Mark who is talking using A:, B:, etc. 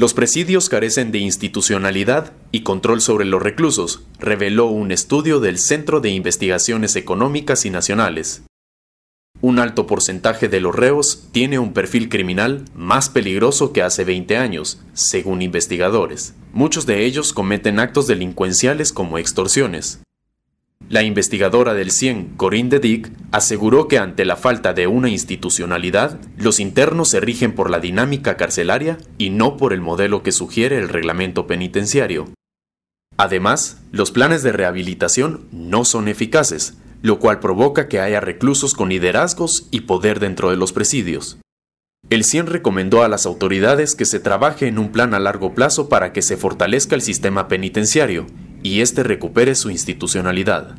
A: Los presidios carecen de institucionalidad y control sobre los reclusos, reveló un estudio del Centro de Investigaciones Económicas y Nacionales. Un alto porcentaje de los reos tiene un perfil criminal más peligroso que hace 20 años, según investigadores. Muchos de ellos cometen actos delincuenciales como extorsiones. La investigadora del Cien, Corinne de Dick, aseguró que ante la falta de una institucionalidad, los internos se rigen por la dinámica carcelaria y no por el modelo que sugiere el reglamento penitenciario. Además, los planes de rehabilitación no son eficaces, lo cual provoca que haya reclusos con liderazgos y poder dentro de los presidios. El Cien recomendó a las autoridades que se trabaje en un plan a largo plazo para que se fortalezca el sistema penitenciario y éste recupere su institucionalidad.